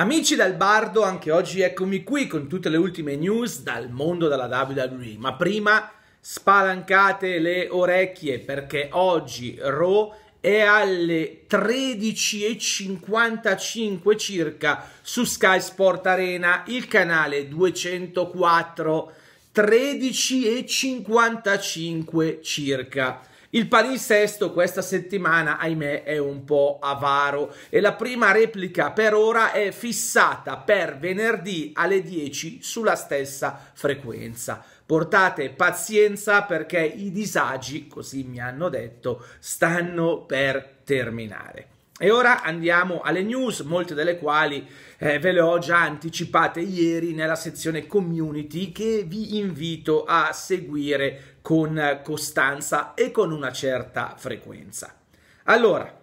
Amici del Bardo, anche oggi eccomi qui con tutte le ultime news dal mondo della WWE, ma prima spalancate le orecchie perché oggi Raw è alle 13.55 circa su Sky Sport Arena, il canale 204, 13.55 circa. Il palinsesto questa settimana, ahimè, è un po' avaro e la prima replica per ora è fissata per venerdì alle 10 sulla stessa frequenza. Portate pazienza perché i disagi, così mi hanno detto, stanno per terminare. E ora andiamo alle news, molte delle quali eh, ve le ho già anticipate ieri nella sezione community che vi invito a seguire con costanza e con una certa frequenza. Allora,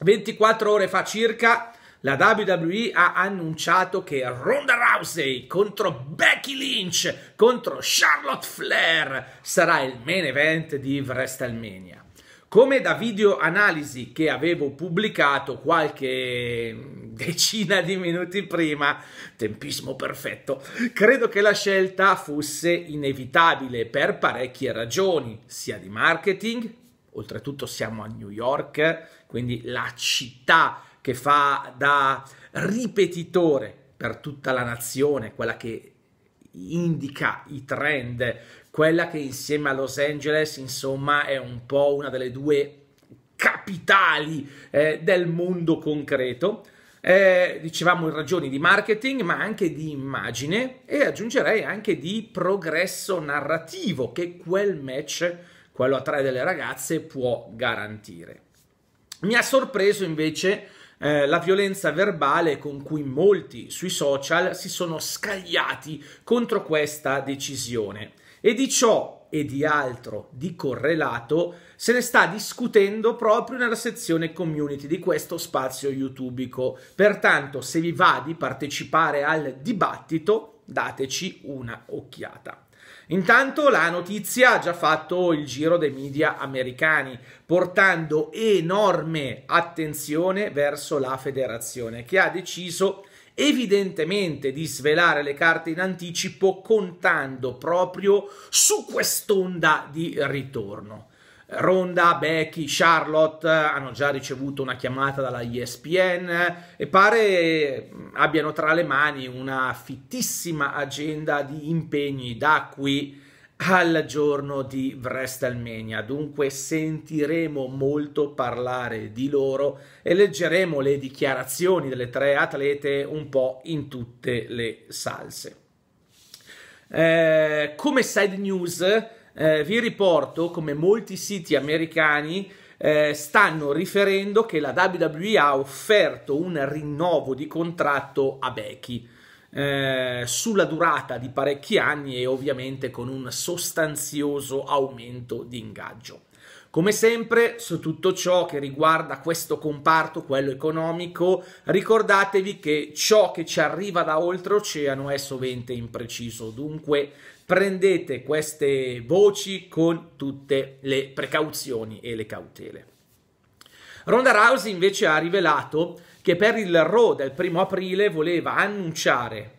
24 ore fa circa la WWE ha annunciato che Ronda Rousey contro Becky Lynch contro Charlotte Flair sarà il main event di WrestleMania. Come da video analisi che avevo pubblicato qualche decina di minuti prima, tempismo perfetto, credo che la scelta fosse inevitabile per parecchie ragioni, sia di marketing, oltretutto siamo a New York, quindi la città che fa da ripetitore per tutta la nazione, quella che indica i trend quella che insieme a Los Angeles, insomma, è un po' una delle due capitali eh, del mondo concreto. Eh, dicevamo in ragioni di marketing, ma anche di immagine e aggiungerei anche di progresso narrativo che quel match, quello a tre delle ragazze, può garantire. Mi ha sorpreso invece eh, la violenza verbale con cui molti sui social si sono scagliati contro questa decisione. E di ciò e di altro di correlato se ne sta discutendo proprio nella sezione community di questo spazio youtubico. Pertanto, se vi va di partecipare al dibattito, dateci una occhiata. Intanto la notizia ha già fatto il giro dei media americani, portando enorme attenzione verso la federazione che ha deciso di evidentemente di svelare le carte in anticipo contando proprio su quest'onda di ritorno. Ronda, Becky, Charlotte hanno già ricevuto una chiamata dalla ESPN e pare abbiano tra le mani una fittissima agenda di impegni da qui al giorno di WrestleMania. Dunque sentiremo molto parlare di loro e leggeremo le dichiarazioni delle tre atlete un po' in tutte le salse. Eh, come side news eh, vi riporto come molti siti americani eh, stanno riferendo che la WWE ha offerto un rinnovo di contratto a Becky. Eh, sulla durata di parecchi anni e ovviamente con un sostanzioso aumento di ingaggio. Come sempre, su tutto ciò che riguarda questo comparto, quello economico, ricordatevi che ciò che ci arriva da oltreoceano è sovente impreciso, dunque prendete queste voci con tutte le precauzioni e le cautele. Ronda Rousey invece ha rivelato che per il Raw del primo aprile voleva annunciare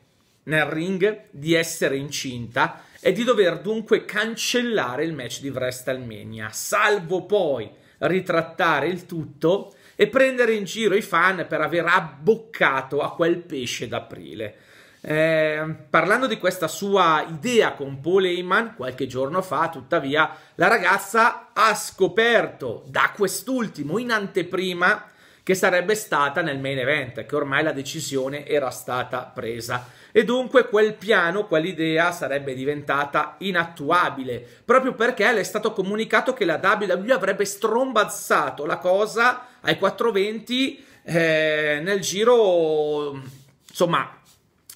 nel ring di essere incinta e di dover dunque cancellare il match di WrestleMania, salvo poi ritrattare il tutto e prendere in giro i fan per aver abboccato a quel pesce d'aprile. Eh, parlando di questa sua idea con Paul Heyman qualche giorno fa, tuttavia, la ragazza ha scoperto da quest'ultimo in anteprima che sarebbe stata nel main event, che ormai la decisione era stata presa. E dunque quel piano, quell'idea sarebbe diventata inattuabile, proprio perché le è stato comunicato che la WWE avrebbe strombazzato la cosa ai 420 eh, nel giro, insomma,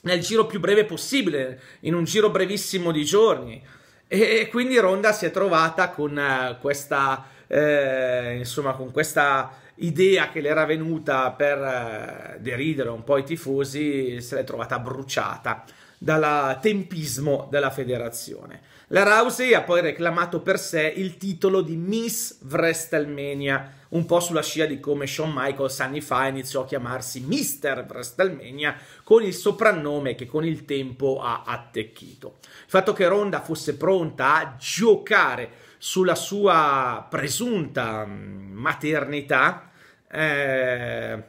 nel giro più breve possibile, in un giro brevissimo di giorni. E quindi Ronda si è trovata con eh, questa, eh, insomma, con questa idea che le era venuta per eh, deridere un po' i tifosi se l'è trovata bruciata dal tempismo della federazione. La Rousey ha poi reclamato per sé il titolo di Miss WrestleMania, un po' sulla scia di come Shawn Michaels anni fa iniziò a chiamarsi Mr. WrestleMania con il soprannome che con il tempo ha attecchito. Il fatto che Ronda fosse pronta a giocare sulla sua presunta mm, maternità, eh,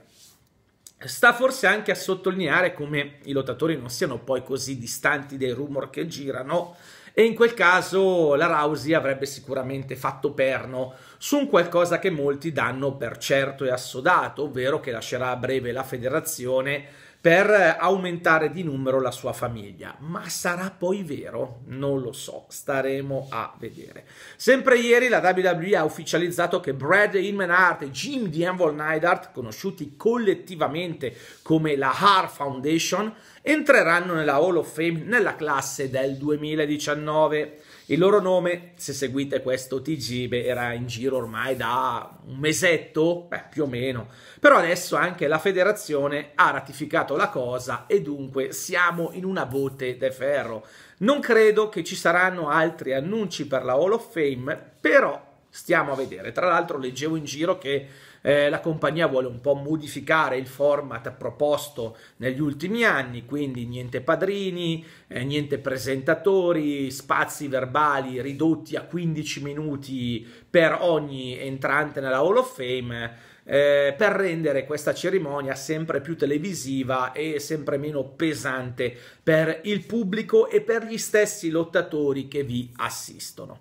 sta forse anche a sottolineare come i lottatori non siano poi così distanti dai rumor che girano e in quel caso la Rousey avrebbe sicuramente fatto perno su un qualcosa che molti danno per certo e assodato, ovvero che lascerà a breve la federazione per aumentare di numero la sua famiglia. Ma sarà poi vero? Non lo so, staremo a vedere. Sempre ieri la WWE ha ufficializzato che Brad Inman Hart e Jim The Anvil Neidhart, conosciuti collettivamente come la Hart Foundation, entreranno nella Hall of Fame nella classe del 2019. Il loro nome, se seguite questo TG, beh, era in giro ormai da un mesetto, beh, più o meno. Però adesso anche la federazione ha ratificato la cosa e dunque siamo in una botte de ferro. Non credo che ci saranno altri annunci per la Hall of Fame, però Stiamo a vedere. Tra l'altro leggevo in giro che eh, la compagnia vuole un po' modificare il format proposto negli ultimi anni, quindi niente padrini, eh, niente presentatori, spazi verbali ridotti a 15 minuti per ogni entrante nella Hall of Fame. Eh, per rendere questa cerimonia sempre più televisiva e sempre meno pesante per il pubblico e per gli stessi lottatori che vi assistono.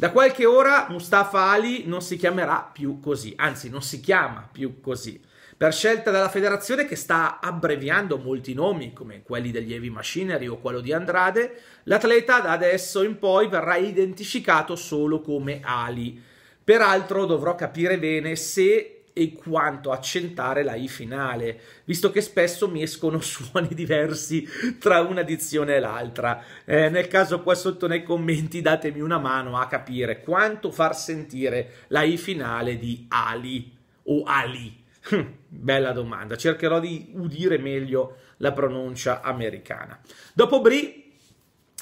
Da qualche ora Mustafa Ali non si chiamerà più così, anzi non si chiama più così, per scelta della federazione che sta abbreviando molti nomi, come quelli degli Heavy Machinery o quello di Andrade, l'atleta da adesso in poi verrà identificato solo come Ali. Peraltro dovrò capire bene se e quanto accentare la I finale, visto che spesso mi escono suoni diversi tra una dizione e l'altra. Eh, nel caso qua sotto nei commenti datemi una mano a capire quanto far sentire la I finale di Ali o Ali. Hm, bella domanda, cercherò di udire meglio la pronuncia americana. Dopo Bri,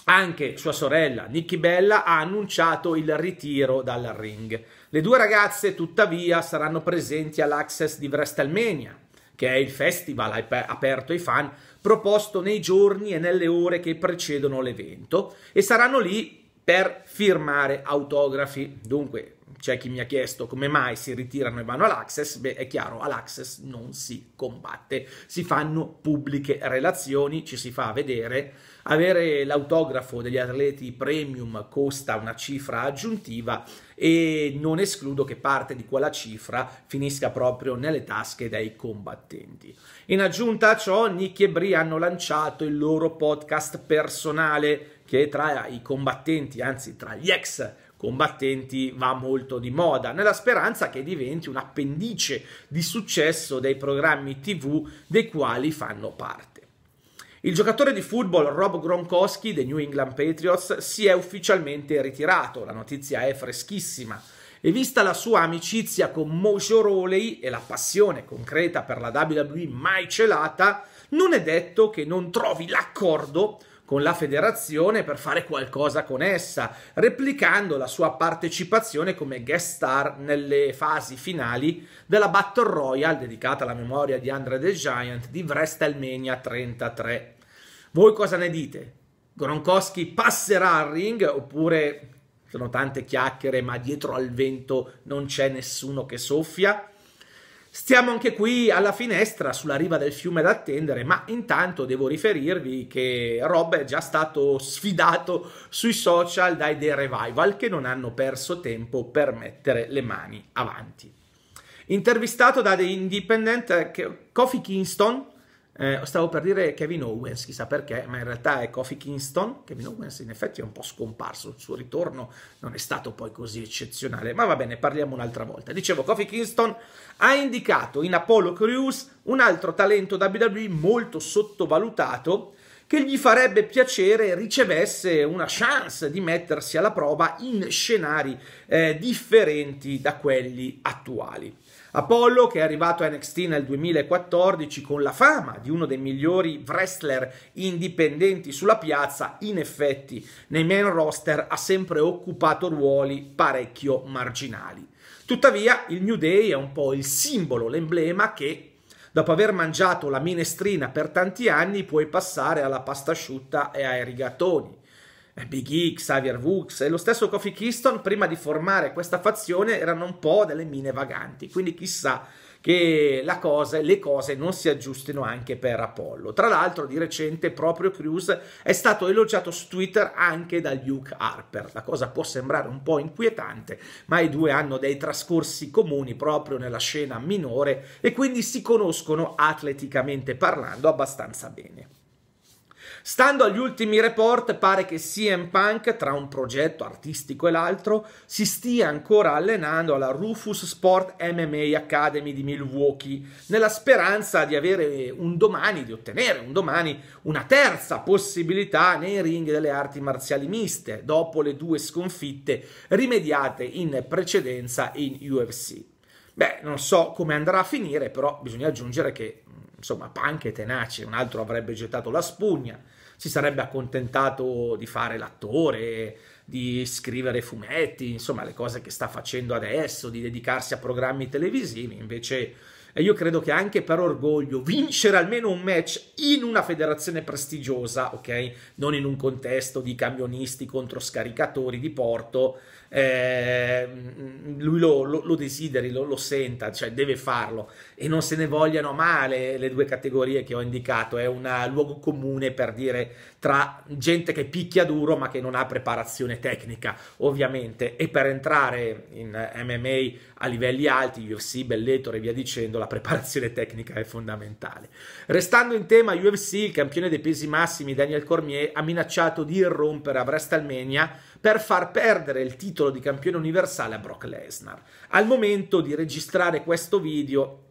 anche sua sorella Nikki Bella ha annunciato il ritiro dal ring. Le due ragazze tuttavia saranno presenti all'Access di WrestleMania, che è il festival aperto ai fan proposto nei giorni e nelle ore che precedono l'evento e saranno lì per firmare autografi. Dunque c'è chi mi ha chiesto come mai si ritirano e vanno all'Access, beh è chiaro, all'Access non si combatte, si fanno pubbliche relazioni, ci si fa vedere, avere l'autografo degli atleti premium costa una cifra aggiuntiva e non escludo che parte di quella cifra finisca proprio nelle tasche dei combattenti. In aggiunta a ciò, Nicky e Bri hanno lanciato il loro podcast personale che tra i combattenti, anzi tra gli ex combattenti va molto di moda, nella speranza che diventi un'appendice di successo dei programmi TV dei quali fanno parte. Il giocatore di football Rob Gronkowski dei New England Patriots si è ufficialmente ritirato, la notizia è freschissima. E vista la sua amicizia con Mojo Rowley e la passione concreta per la WWE mai celata, non è detto che non trovi l'accordo con la federazione per fare qualcosa con essa, replicando la sua partecipazione come guest star nelle fasi finali della Battle Royale dedicata alla memoria di Andre the Giant di WrestleMania 33. Voi cosa ne dite? Gronkowski passerà al ring oppure sono tante chiacchiere ma dietro al vento non c'è nessuno che soffia? Stiamo anche qui alla finestra sulla riva del fiume ad attendere, ma intanto devo riferirvi che Rob è già stato sfidato sui social dai The Revival che non hanno perso tempo per mettere le mani avanti. Intervistato da The Independent, eh, Kofi Kingston eh, stavo per dire Kevin Owens, chissà perché, ma in realtà è Kofi Kingston. Kevin Owens in effetti è un po' scomparso, il suo ritorno non è stato poi così eccezionale, ma va bene, parliamo un'altra volta. Dicevo, Kofi Kingston ha indicato in Apollo Crews un altro talento WWE molto sottovalutato, che gli farebbe piacere ricevesse una chance di mettersi alla prova in scenari eh, differenti da quelli attuali. Apollo, che è arrivato a NXT nel 2014 con la fama di uno dei migliori wrestler indipendenti sulla piazza, in effetti nei main roster ha sempre occupato ruoli parecchio marginali. Tuttavia il New Day è un po' il simbolo, l'emblema che dopo aver mangiato la minestrina per tanti anni puoi passare alla pasta asciutta e ai rigatoni. Eh, Big E, Xavier Woods e lo stesso Kofi Kingston prima di formare questa fazione erano un po' delle mine vaganti, quindi chissà che cosa, le cose non si aggiustino anche per Apollo. Tra l'altro di recente proprio Cruz è stato elogiato su Twitter anche da Luke Harper, la cosa può sembrare un po' inquietante, ma i due hanno dei trascorsi comuni proprio nella scena minore e quindi si conoscono atleticamente parlando abbastanza bene. Stando agli ultimi report, pare che CM Punk, tra un progetto artistico e l'altro, si stia ancora allenando alla Rufus Sport MMA Academy di Milwaukee, nella speranza di avere un domani, di ottenere un domani una terza possibilità nei ring delle arti marziali miste, dopo le due sconfitte rimediate in precedenza in UFC. Beh, non so come andrà a finire, però bisogna aggiungere che, insomma, Punk è tenace, un altro avrebbe gettato la spugna, si sarebbe accontentato di fare l'attore, di scrivere fumetti, insomma, le cose che sta facendo adesso, di dedicarsi a programmi televisivi, invece e io credo che anche per orgoglio vincere almeno un match in una federazione prestigiosa, ok? Non in un contesto di camionisti contro scaricatori di porto, eh, lui lo, lo, lo desideri, lo, lo, senta, cioè deve farlo e non se ne vogliano male le due categorie che ho indicato, è un luogo comune per dire tra gente che picchia duro ma che non ha preparazione tecnica ovviamente e per entrare in MMA a livelli alti, UFC, Bellator e via dicendo, la preparazione tecnica è fondamentale. Restando in tema UFC, il campione dei pesi massimi Daniel Cormier ha minacciato di irrompere a WrestleMania per far perdere il titolo di campione universale a Brock Lesnar. Al momento di registrare questo video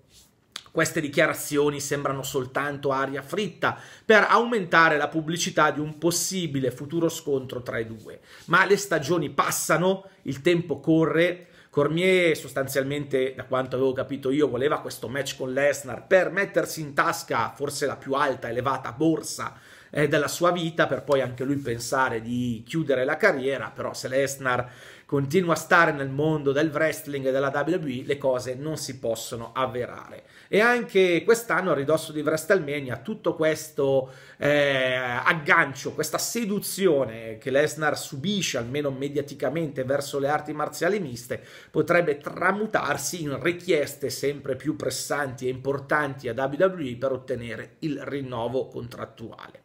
queste dichiarazioni sembrano soltanto aria fritta per aumentare la pubblicità di un possibile futuro scontro tra i due. Ma le stagioni passano, il tempo corre, Cormier sostanzialmente, da quanto avevo capito io, voleva questo match con Lesnar per mettersi in tasca forse la più alta, elevata borsa eh, della sua vita, per poi anche lui pensare di chiudere la carriera, però se Lesnar continua a stare nel mondo del wrestling e della WWE, le cose non si possono avverare. E anche quest'anno, a ridosso di WrestleMania, tutto questo eh, aggancio, questa seduzione che Lesnar subisce, almeno mediaticamente, verso le arti marziali miste, potrebbe tramutarsi in richieste sempre più pressanti e importanti a WWE per ottenere il rinnovo contrattuale.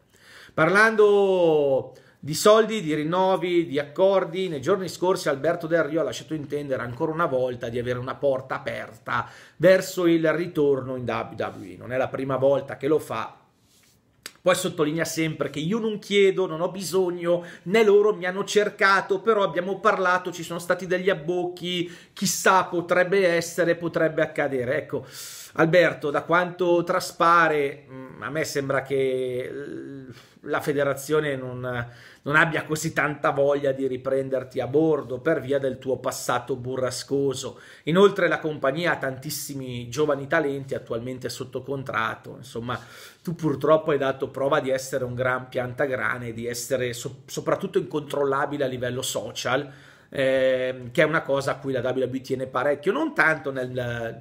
Parlando di soldi, di rinnovi, di accordi, nei giorni scorsi Alberto Del Rio ha lasciato intendere ancora una volta di avere una porta aperta verso il ritorno in WWE. Non è la prima volta che lo fa, poi sottolinea sempre che io non chiedo, non ho bisogno, né loro mi hanno cercato, però abbiamo parlato, ci sono stati degli abbocchi, chissà potrebbe essere, potrebbe accadere. Ecco, Alberto, da quanto traspare, mm, a me sembra che eh, la federazione non, non, abbia così tanta voglia di riprenderti a bordo per via del tuo passato burrascoso. Inoltre la compagnia ha tantissimi giovani talenti attualmente sotto contratto, insomma tu purtroppo hai dato prova di essere un gran piantagrane, di essere so soprattutto incontrollabile a livello social, eh, che è una cosa a cui la WB tiene parecchio, non tanto nel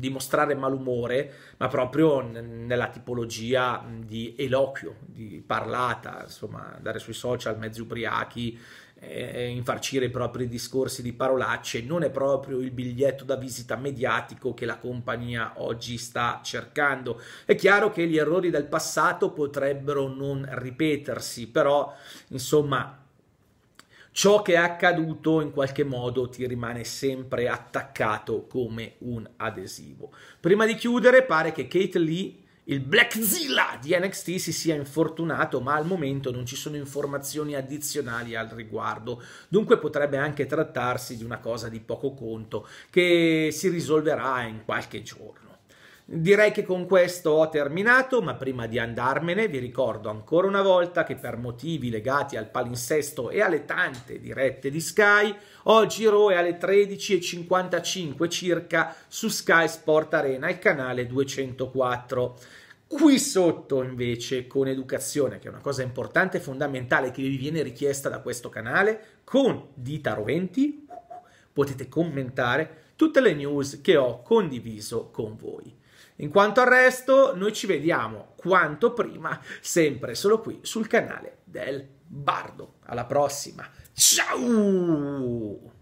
dimostrare malumore, ma proprio n- nella tipologia di eloquio, di parlata, insomma, andare sui social mezzi ubriachi, eh, infarcire i propri discorsi di parolacce, non è proprio il biglietto da visita mediatico che la compagnia oggi sta cercando. È chiaro che gli errori del passato potrebbero non ripetersi, però insomma ciò che è accaduto in qualche modo ti rimane sempre attaccato come un adesivo. Prima di chiudere, pare che Kate Lee il Blackzilla di NXT si sia infortunato, ma al momento non ci sono informazioni addizionali al riguardo. Dunque potrebbe anche trattarsi di una cosa di poco conto che si risolverà in qualche giorno. Direi che con questo ho terminato, ma prima di andarmene vi ricordo ancora una volta che per motivi legati al palinsesto e alle tante dirette di Sky, oggi Roe alle 13.55 circa su Sky Sport Arena, il canale 204. Qui sotto invece con educazione, che è una cosa importante e fondamentale che vi viene richiesta da questo canale, con dita roventi potete commentare tutte le news che ho condiviso con voi. In quanto al resto, noi ci vediamo quanto prima, sempre solo qui sul canale del Bardo. Alla prossima, ciao!